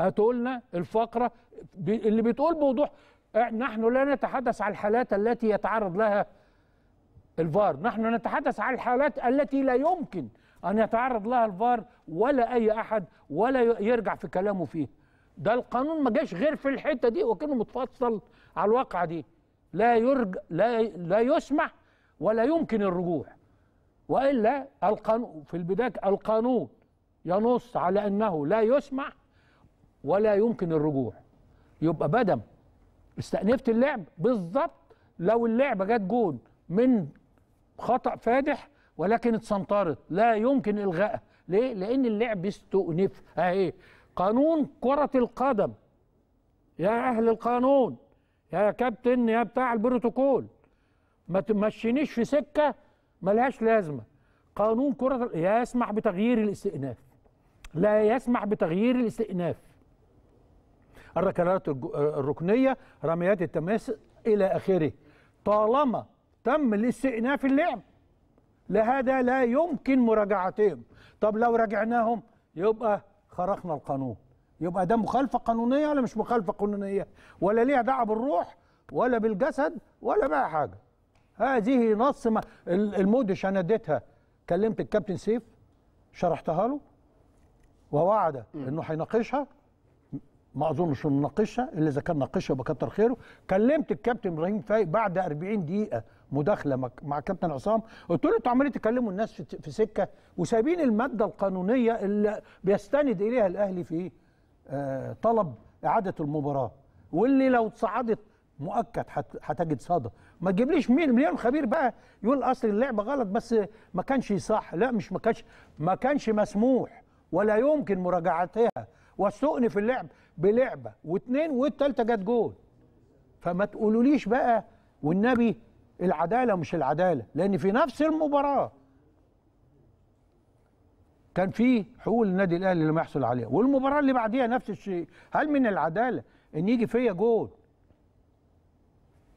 هاتوا لنا الفقره اللي بتقول بوضوح نحن لا نتحدث عن الحالات التي يتعرض لها الفار نحن نتحدث عن الحالات التي لا يمكن أن يتعرض لها الفار ولا أي أحد ولا يرجع في كلامه فيه ده القانون ما جاش غير في الحتة دي وكأنه متفصل على الواقعة دي لا يرج لا لا يسمح ولا يمكن الرجوع وإلا القانون في البداية القانون ينص على أنه لا يسمح ولا يمكن الرجوع يبقى بدم استأنفت اللعب بالظبط لو اللعبة جت جون من خطأ فادح ولكن اتسنطرت لا يمكن إلغائها ليه؟ لأن اللعب استؤنف أهي إيه؟ قانون كرة القدم يا أهل القانون يا كابتن يا بتاع البروتوكول ما تمشينيش في سكة ملهاش لازمة قانون كرة يسمح بتغيير الاستئناف لا يسمح بتغيير الاستئناف الركلات الركنيه رميات التماس الى اخره طالما تم الاستئناف اللعب لهذا لا يمكن مراجعتهم طب لو راجعناهم يبقى خرقنا القانون يبقى ده مخالفه قانونيه ولا مش مخالفه قانونيه ولا ليها دعوه بالروح ولا بالجسد ولا بقى حاجه هذه نص ما المودش انا اديتها كلمت الكابتن سيف شرحتها له ووعد انه هيناقشها ما اظنش انه ناقشها الا اذا كان ناقشها يبقى كتر خيره كلمت الكابتن ابراهيم فايق بعد 40 دقيقه مداخله مع كابتن عصام قلت له انتوا عمالين تكلموا الناس في سكه وسايبين الماده القانونيه اللي بيستند اليها الاهلي في آه، طلب اعاده المباراه واللي لو اتصعدت مؤكد هتجد صدى ما تجيبليش مين مليون خبير بقى يقول اصل اللعبه غلط بس ما كانش صح لا مش ما كانش ما كانش مسموح ولا يمكن مراجعتها وسقني في اللعب بلعبه واثنين والثالثه جت جول فما تقولوليش بقى والنبي العداله مش العداله لان في نفس المباراه كان في حقوق النادي الاهلي لما يحصل عليها والمباراه اللي بعديها نفس الشيء هل من العداله ان يجي فيا جول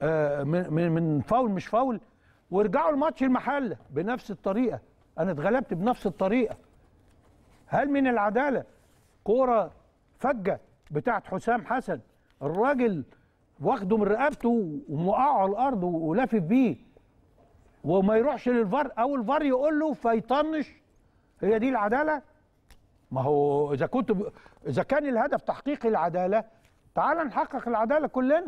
آه من من من فاول مش فاول ورجعوا الماتش المحله بنفس الطريقه انا اتغلبت بنفس الطريقه هل من العداله كوره فجه بتاعت حسام حسن الراجل واخده من رقبته وموقعه على الارض ولافف بيه وما يروحش للفار او الفار يقول له فيطنش هي دي العداله ما هو اذا كنت ب... اذا كان الهدف تحقيق العداله تعال نحقق العداله كلنا